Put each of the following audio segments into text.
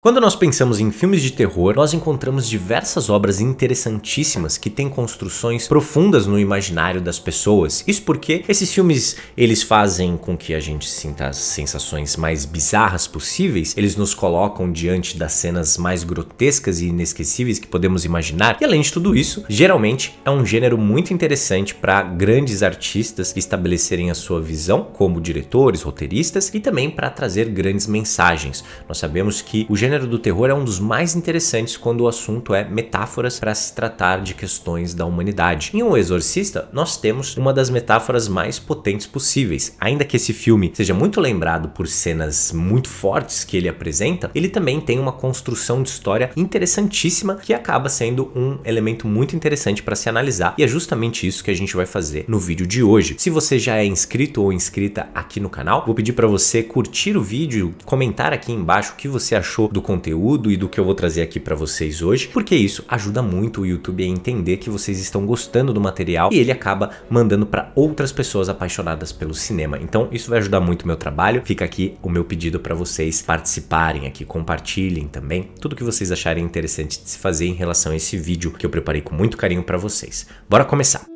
Quando nós pensamos em filmes de terror, nós encontramos diversas obras interessantíssimas que têm construções profundas no imaginário das pessoas. Isso porque esses filmes, eles fazem com que a gente sinta as sensações mais bizarras possíveis, eles nos colocam diante das cenas mais grotescas e inesquecíveis que podemos imaginar. E além de tudo isso, geralmente é um gênero muito interessante para grandes artistas estabelecerem a sua visão como diretores, roteiristas e também para trazer grandes mensagens. Nós sabemos que o gênero do terror é um dos mais interessantes quando o assunto é metáforas para se tratar de questões da humanidade. Em O Exorcista, nós temos uma das metáforas mais potentes possíveis. Ainda que esse filme seja muito lembrado por cenas muito fortes que ele apresenta, ele também tem uma construção de história interessantíssima que acaba sendo um elemento muito interessante para se analisar e é justamente isso que a gente vai fazer no vídeo de hoje. Se você já é inscrito ou inscrita aqui no canal, vou pedir para você curtir o vídeo, comentar aqui embaixo o que você achou do conteúdo e do que eu vou trazer aqui para vocês hoje, porque isso ajuda muito o YouTube a entender que vocês estão gostando do material e ele acaba mandando para outras pessoas apaixonadas pelo cinema. Então isso vai ajudar muito o meu trabalho. Fica aqui o meu pedido para vocês participarem aqui, compartilhem também tudo que vocês acharem interessante de se fazer em relação a esse vídeo que eu preparei com muito carinho para vocês. Bora começar.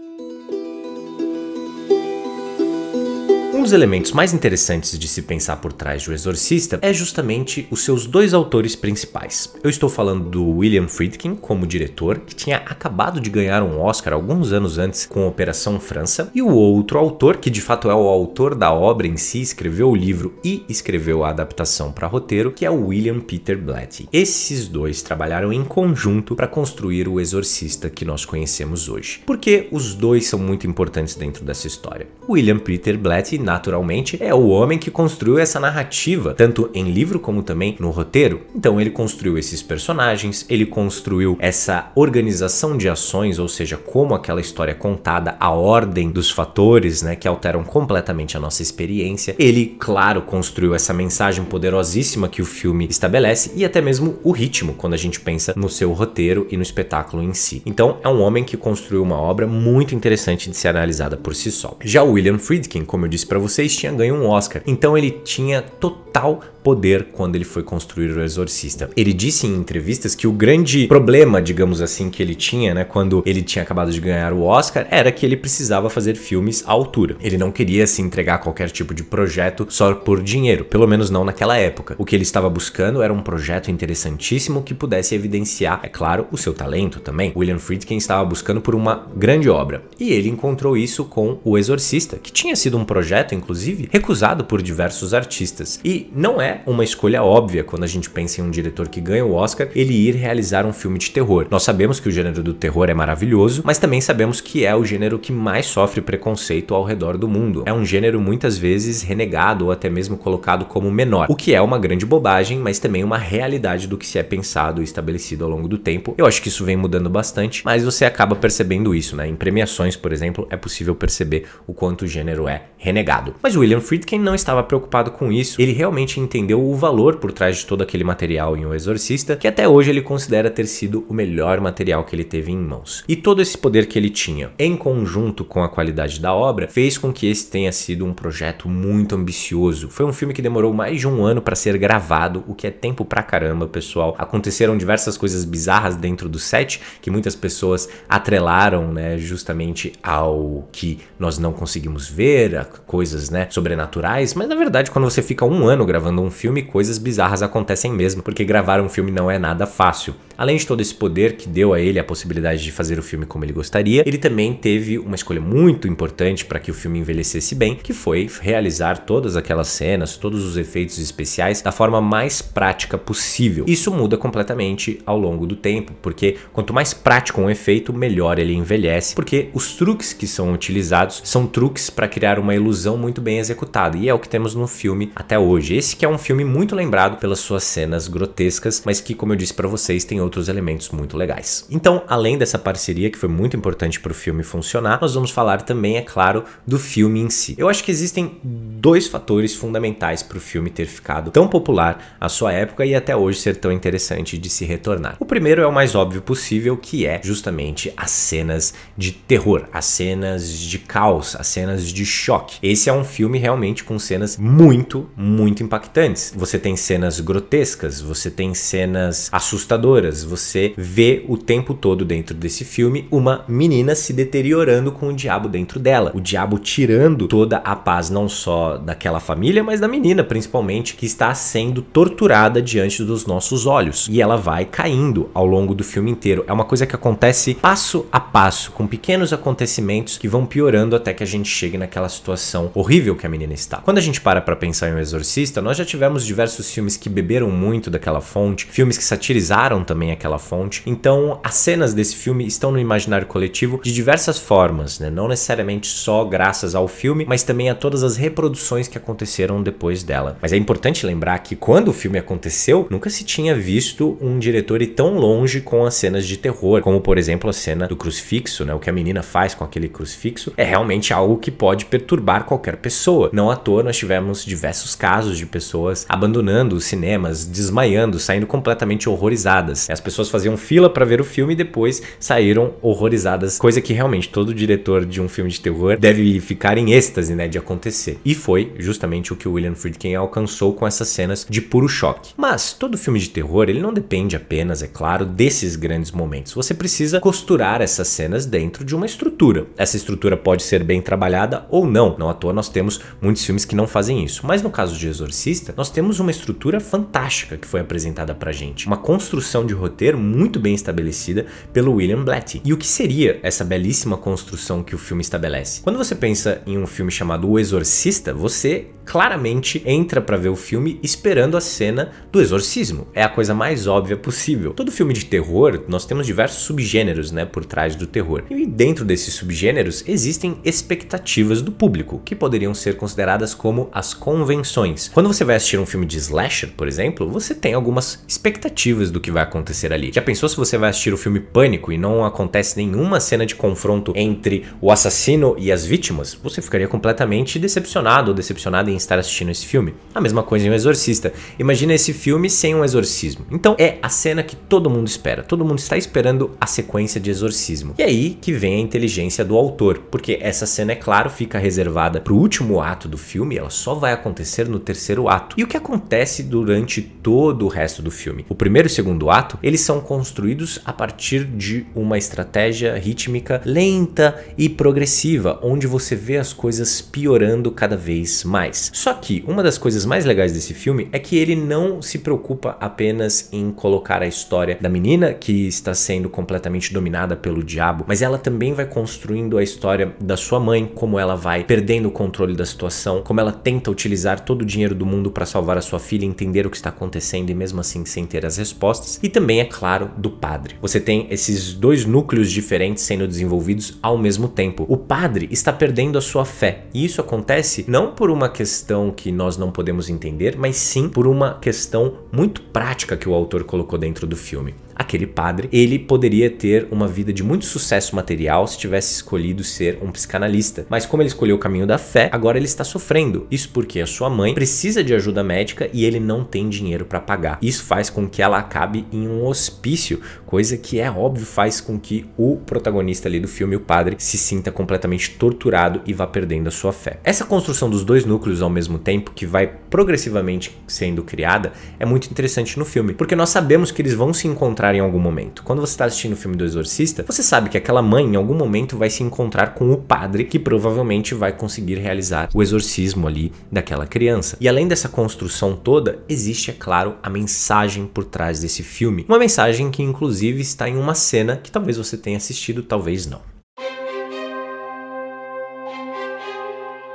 Um dos elementos mais interessantes de se pensar por trás de O Exorcista é justamente os seus dois autores principais. Eu estou falando do William Friedkin como diretor, que tinha acabado de ganhar um Oscar alguns anos antes com Operação França, e o outro autor, que de fato é o autor da obra em si, escreveu o livro e escreveu a adaptação para roteiro, que é o William Peter Blatty. Esses dois trabalharam em conjunto para construir O Exorcista que nós conhecemos hoje. Porque os dois são muito importantes dentro dessa história. William Peter Blatty naturalmente, é o homem que construiu essa narrativa, tanto em livro como também no roteiro. Então ele construiu esses personagens, ele construiu essa organização de ações, ou seja, como aquela história é contada, a ordem dos fatores, né, que alteram completamente a nossa experiência. Ele, claro, construiu essa mensagem poderosíssima que o filme estabelece e até mesmo o ritmo quando a gente pensa no seu roteiro e no espetáculo em si. Então, é um homem que construiu uma obra muito interessante de ser analisada por si só. Já o William Friedkin, como eu disse para vocês, tinha ganho um Oscar. Então ele tinha total poder quando ele foi construir o Exorcista. Ele disse em entrevistas que o grande problema, digamos assim, que ele tinha, né, quando ele tinha acabado de ganhar o Oscar, era que ele precisava fazer filmes à altura. Ele não queria se entregar a qualquer tipo de projeto só por dinheiro, pelo menos não naquela época. O que ele estava buscando era um projeto interessantíssimo que pudesse evidenciar, é claro, o seu talento também. William Friedkin estava buscando por uma grande obra e ele encontrou isso com O Exorcista, que tinha sido um projeto, inclusive, recusado por diversos artistas. E não é é uma escolha óbvia quando a gente pensa em um diretor que ganha o Oscar, ele ir realizar um filme de terror. Nós sabemos que o gênero do terror é maravilhoso, mas também sabemos que é o gênero que mais sofre preconceito ao redor do mundo. É um gênero muitas vezes renegado ou até mesmo colocado como menor, o que é uma grande bobagem, mas também uma realidade do que se é pensado e estabelecido ao longo do tempo. Eu acho que isso vem mudando bastante, mas você acaba percebendo isso, né? Em premiações, por exemplo, é possível perceber o quanto o gênero é renegado. Mas William Friedkin não estava preocupado com isso, ele realmente entendeu entendeu o valor por trás de todo aquele material em O Exorcista, que até hoje ele considera ter sido o melhor material que ele teve em mãos. E todo esse poder que ele tinha, em conjunto com a qualidade da obra, fez com que esse tenha sido um projeto muito ambicioso. Foi um filme que demorou mais de um ano para ser gravado, o que é tempo pra caramba, pessoal. Aconteceram diversas coisas bizarras dentro do set que muitas pessoas atrelaram, né, justamente ao que nós não conseguimos ver, a coisas, né, sobrenaturais, mas na verdade quando você fica um ano gravando um filme, coisas bizarras acontecem mesmo, porque gravar um filme não é nada fácil. Além de todo esse poder que deu a ele a possibilidade de fazer o filme como ele gostaria, ele também teve uma escolha muito importante para que o filme envelhecesse bem, que foi realizar todas aquelas cenas, todos os efeitos especiais da forma mais prática possível. Isso muda completamente ao longo do tempo, porque quanto mais prático um efeito, melhor ele envelhece, porque os truques que são utilizados são truques para criar uma ilusão muito bem executada, e é o que temos no filme até hoje. Esse que é um filme muito lembrado pelas suas cenas grotescas, mas que, como eu disse para vocês, tem outros elementos muito legais. Então, além dessa parceria que foi muito importante para o filme funcionar, nós vamos falar também, é claro, do filme em si. Eu acho que existem dois fatores fundamentais para o filme ter ficado tão popular à sua época e até hoje ser tão interessante de se retornar. O primeiro é o mais óbvio possível, que é justamente as cenas de terror, as cenas de caos, as cenas de choque. Esse é um filme realmente com cenas muito, muito impactantes você tem cenas grotescas, você tem cenas assustadoras, você vê o tempo todo dentro desse filme uma menina se deteriorando com o diabo dentro dela. O diabo tirando toda a paz, não só daquela família, mas da menina, principalmente, que está sendo torturada diante dos nossos olhos. E ela vai caindo ao longo do filme inteiro. É uma coisa que acontece passo a passo, com pequenos acontecimentos que vão piorando até que a gente chegue naquela situação horrível que a menina está. Quando a gente para para pensar em um exorcista, nós já tivemos tivemos diversos filmes que beberam muito daquela fonte, filmes que satirizaram também aquela fonte. Então, as cenas desse filme estão no imaginário coletivo de diversas formas, né? Não necessariamente só graças ao filme, mas também a todas as reproduções que aconteceram depois dela. Mas é importante lembrar que quando o filme aconteceu, nunca se tinha visto um diretor ir tão longe com as cenas de terror, como por exemplo a cena do crucifixo, né? O que a menina faz com aquele crucifixo é realmente algo que pode perturbar qualquer pessoa. Não à toa nós tivemos diversos casos de pessoas pessoas abandonando os cinemas, desmaiando, saindo completamente horrorizadas. As pessoas faziam fila para ver o filme e depois saíram horrorizadas, coisa que realmente todo diretor de um filme de terror deve ficar em êxtase, né, de acontecer. E foi justamente o que o William Friedkin alcançou com essas cenas de puro choque. Mas todo filme de terror, ele não depende apenas, é claro, desses grandes momentos. Você precisa costurar essas cenas dentro de uma estrutura. Essa estrutura pode ser bem trabalhada ou não. Não à toa nós temos muitos filmes que não fazem isso. Mas no caso de Exorcista, nós temos uma estrutura fantástica que foi apresentada pra gente, uma construção de roteiro muito bem estabelecida pelo William Blatty. E o que seria essa belíssima construção que o filme estabelece? Quando você pensa em um filme chamado O Exorcista, você claramente entra para ver o filme esperando a cena do exorcismo. É a coisa mais óbvia possível. Todo filme de terror, nós temos diversos subgêneros, né, por trás do terror. E dentro desses subgêneros existem expectativas do público, que poderiam ser consideradas como as convenções. Quando você vai assistir um filme de slasher, por exemplo, você tem algumas expectativas do que vai acontecer ali. Já pensou se você vai assistir o filme Pânico e não acontece nenhuma cena de confronto entre o assassino e as vítimas? Você ficaria completamente decepcionado ou decepcionada em estar assistindo esse filme. A mesma coisa em um exorcista. Imagina esse filme sem um exorcismo. Então é a cena que todo mundo espera. Todo mundo está esperando a sequência de exorcismo. E aí que vem a inteligência do autor, porque essa cena, é claro, fica reservada para o último ato do filme, ela só vai acontecer no terceiro ato ato. E o que acontece durante todo o resto do filme? O primeiro e o segundo ato, eles são construídos a partir de uma estratégia rítmica lenta e progressiva, onde você vê as coisas piorando cada vez mais. Só que uma das coisas mais legais desse filme é que ele não se preocupa apenas em colocar a história da menina que está sendo completamente dominada pelo diabo, mas ela também vai construindo a história da sua mãe, como ela vai perdendo o controle da situação, como ela tenta utilizar todo o dinheiro do mundo para para salvar a sua filha, entender o que está acontecendo e mesmo assim sem ter as respostas, e também, é claro, do padre. Você tem esses dois núcleos diferentes sendo desenvolvidos ao mesmo tempo. O padre está perdendo a sua fé, e isso acontece não por uma questão que nós não podemos entender, mas sim por uma questão muito prática que o autor colocou dentro do filme aquele padre, ele poderia ter uma vida de muito sucesso material se tivesse escolhido ser um psicanalista. Mas como ele escolheu o caminho da fé, agora ele está sofrendo. Isso porque a sua mãe precisa de ajuda médica e ele não tem dinheiro para pagar. Isso faz com que ela acabe em um hospício, coisa que é óbvio faz com que o protagonista ali do filme, o padre, se sinta completamente torturado e vá perdendo a sua fé. Essa construção dos dois núcleos ao mesmo tempo, que vai progressivamente sendo criada, é muito interessante no filme, porque nós sabemos que eles vão se encontrar encontrar em algum momento. Quando você está assistindo o filme do Exorcista, você sabe que aquela mãe em algum momento vai se encontrar com o padre que provavelmente vai conseguir realizar o exorcismo ali daquela criança. E além dessa construção toda, existe, é claro, a mensagem por trás desse filme. Uma mensagem que inclusive está em uma cena que talvez você tenha assistido, talvez não.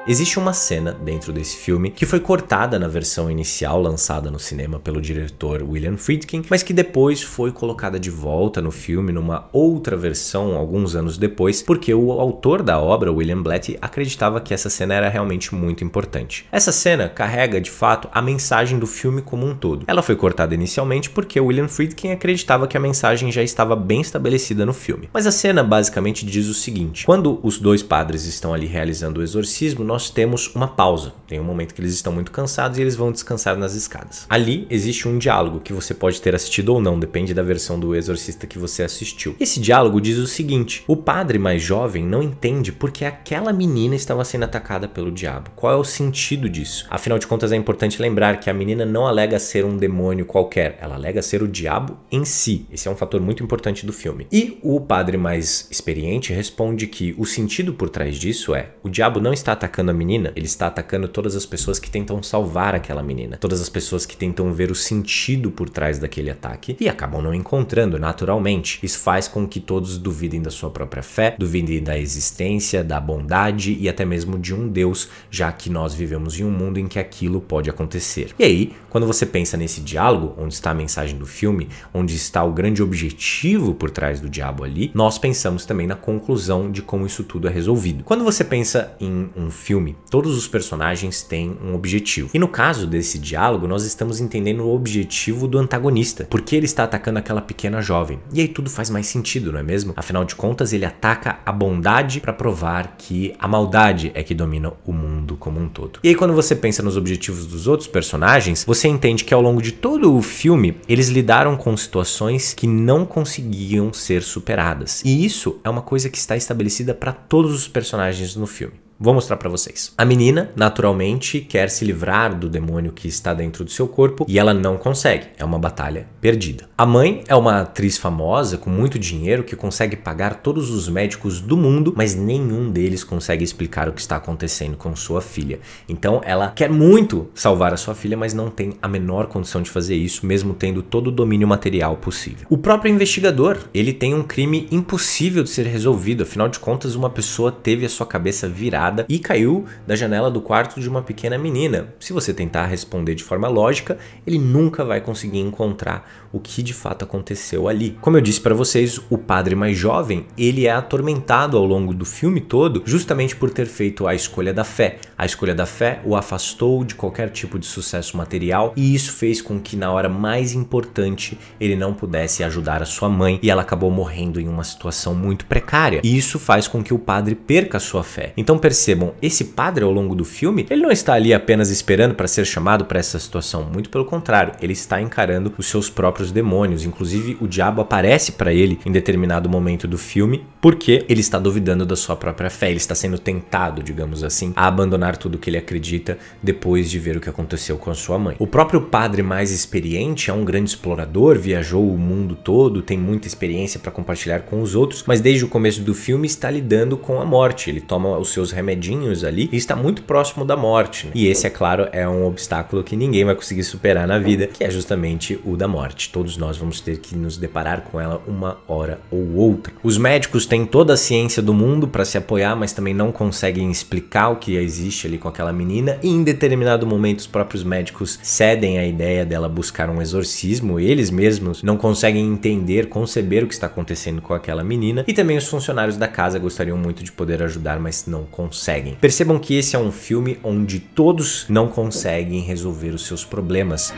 Existe uma cena dentro desse filme que foi cortada na versão inicial lançada no cinema pelo diretor William Friedkin, mas que depois foi colocada de volta no filme numa outra versão alguns anos depois, porque o autor da obra, William Blatty, acreditava que essa cena era realmente muito importante. Essa cena carrega de fato a mensagem do filme como um todo. Ela foi cortada inicialmente porque William Friedkin acreditava que a mensagem já estava bem estabelecida no filme. Mas a cena basicamente diz o seguinte: quando os dois padres estão ali realizando o exorcismo, nós temos uma pausa. Tem um momento que eles estão muito cansados e eles vão descansar nas escadas. Ali existe um diálogo que você pode ter assistido ou não, depende da versão do Exorcista que você assistiu. Esse diálogo diz o seguinte: o padre mais jovem não entende porque aquela menina estava sendo atacada pelo diabo. Qual é o sentido disso? Afinal de contas, é importante lembrar que a menina não alega ser um demônio qualquer, ela alega ser o diabo em si. Esse é um fator muito importante do filme. E o padre mais experiente responde que o sentido por trás disso é: o diabo não está atacando atacando a menina, ele está atacando todas as pessoas que tentam salvar aquela menina, todas as pessoas que tentam ver o sentido por trás daquele ataque e acabam não encontrando naturalmente. Isso faz com que todos duvidem da sua própria fé, duvidem da existência, da bondade e até mesmo de um Deus, já que nós vivemos em um mundo em que aquilo pode acontecer. E aí, quando você pensa nesse diálogo, onde está a mensagem do filme, onde está o grande objetivo por trás do diabo ali, nós pensamos também na conclusão de como isso tudo é resolvido. Quando você pensa em um filme filme, todos os personagens têm um objetivo. E no caso desse diálogo, nós estamos entendendo o objetivo do antagonista, porque ele está atacando aquela pequena jovem. E aí tudo faz mais sentido, não é mesmo? Afinal de contas, ele ataca a bondade para provar que a maldade é que domina o mundo como um todo. E aí quando você pensa nos objetivos dos outros personagens, você entende que ao longo de todo o filme, eles lidaram com situações que não conseguiam ser superadas. E isso é uma coisa que está estabelecida para todos os personagens no filme. Vou mostrar para vocês. A menina, naturalmente, quer se livrar do demônio que está dentro do seu corpo e ela não consegue. É uma batalha perdida. A mãe é uma atriz famosa com muito dinheiro que consegue pagar todos os médicos do mundo, mas nenhum deles consegue explicar o que está acontecendo com sua filha. Então, ela quer muito salvar a sua filha, mas não tem a menor condição de fazer isso, mesmo tendo todo o domínio material possível. O próprio investigador, ele tem um crime impossível de ser resolvido. Afinal de contas, uma pessoa teve a sua cabeça virada escada e caiu da janela do quarto de uma pequena menina. Se você tentar responder de forma lógica, ele nunca vai conseguir encontrar o que de fato aconteceu ali. Como eu disse para vocês, o padre mais jovem, ele é atormentado ao longo do filme todo justamente por ter feito a escolha da fé. A escolha da fé o afastou de qualquer tipo de sucesso material e isso fez com que na hora mais importante ele não pudesse ajudar a sua mãe e ela acabou morrendo em uma situação muito precária. E isso faz com que o padre perca sua fé. Então perceba percebam, esse padre ao longo do filme, ele não está ali apenas esperando para ser chamado para essa situação, muito pelo contrário, ele está encarando os seus próprios demônios. Inclusive, o diabo aparece para ele em determinado momento do filme, porque ele está duvidando da sua própria fé, ele está sendo tentado, digamos assim, a abandonar tudo que ele acredita depois de ver o que aconteceu com a sua mãe. O próprio padre mais experiente é um grande explorador, viajou o mundo todo, tem muita experiência para compartilhar com os outros, mas desde o começo do filme está lidando com a morte. Ele toma os seus remédios remedinhos ali e está muito próximo da morte. Né? E esse, é claro, é um obstáculo que ninguém vai conseguir superar na vida, que é justamente o da morte. Todos nós vamos ter que nos deparar com ela uma hora ou outra. Os médicos têm toda a ciência do mundo para se apoiar, mas também não conseguem explicar o que existe ali com aquela menina, e em determinado momento os próprios médicos cedem à ideia dela buscar um exorcismo, eles mesmos não conseguem entender, conceber o que está acontecendo com aquela menina, e também os funcionários da casa gostariam muito de poder ajudar, mas não conseguem conseguem. Percebam que esse é um filme onde todos não conseguem resolver os seus problemas.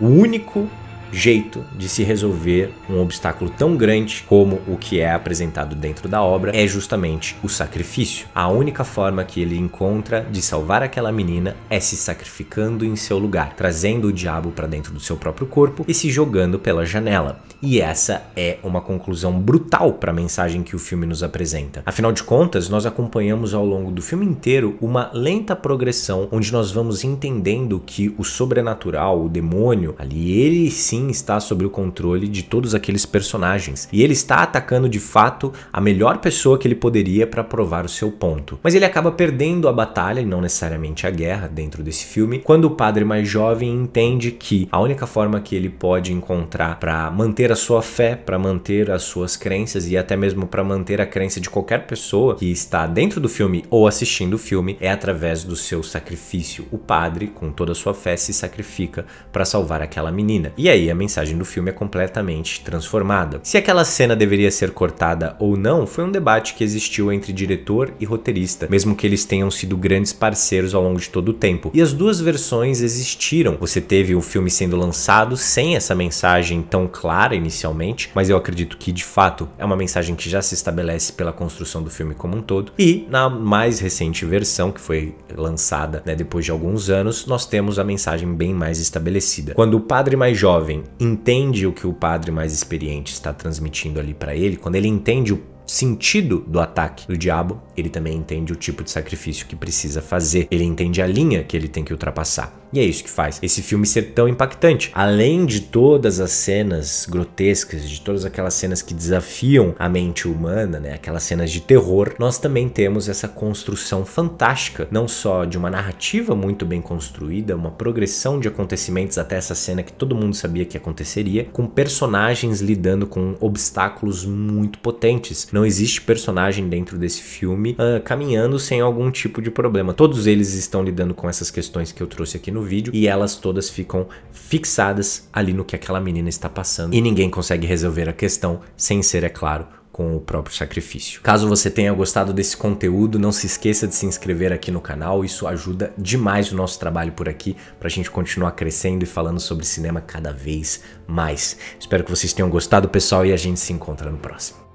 O único jeito de se resolver um obstáculo tão grande como o que é apresentado dentro da obra é justamente o sacrifício. A única forma que ele encontra de salvar aquela menina é se sacrificando em seu lugar, trazendo o diabo para dentro do seu próprio corpo e se jogando pela janela. E essa é uma conclusão brutal para a mensagem que o filme nos apresenta. Afinal de contas, nós acompanhamos ao longo do filme inteiro uma lenta progressão onde nós vamos entendendo que o sobrenatural, o demônio, ali ele sim sim está sob o controle de todos aqueles personagens e ele está atacando de fato a melhor pessoa que ele poderia para provar o seu ponto. Mas ele acaba perdendo a batalha e não necessariamente a guerra dentro desse filme quando o padre mais jovem entende que a única forma que ele pode encontrar para manter a sua fé, para manter as suas crenças e até mesmo para manter a crença de qualquer pessoa que está dentro do filme ou assistindo o filme é através do seu sacrifício. O padre, com toda a sua fé, se sacrifica para salvar aquela menina. E aí a mensagem do filme é completamente transformada. Se aquela cena deveria ser cortada ou não, foi um debate que existiu entre diretor e roteirista, mesmo que eles tenham sido grandes parceiros ao longo de todo o tempo. E as duas versões existiram. Você teve o filme sendo lançado sem essa mensagem tão clara inicialmente, mas eu acredito que de fato é uma mensagem que já se estabelece pela construção do filme como um todo. E na mais recente versão, que foi lançada né, depois de alguns anos, nós temos a mensagem bem mais estabelecida. Quando o padre mais jovem entende o que o padre mais experiente está transmitindo ali para ele, quando ele entende o sentido do ataque do diabo, ele também entende o tipo de sacrifício que precisa fazer. Ele entende a linha que ele tem que ultrapassar. E é isso que faz esse filme ser tão impactante. Além de todas as cenas grotescas, de todas aquelas cenas que desafiam a mente humana, né, aquelas cenas de terror, nós também temos essa construção fantástica, não só de uma narrativa muito bem construída, uma progressão de acontecimentos até essa cena que todo mundo sabia que aconteceria, com personagens lidando com obstáculos muito potentes não existe personagem dentro desse filme uh, caminhando sem algum tipo de problema. Todos eles estão lidando com essas questões que eu trouxe aqui no vídeo e elas todas ficam fixadas ali no que aquela menina está passando e ninguém consegue resolver a questão sem ser, é claro, com o próprio sacrifício. Caso você tenha gostado desse conteúdo, não se esqueça de se inscrever aqui no canal, isso ajuda demais o nosso trabalho por aqui para a gente continuar crescendo e falando sobre cinema cada vez mais. Espero que vocês tenham gostado, pessoal, e a gente se encontra no próximo.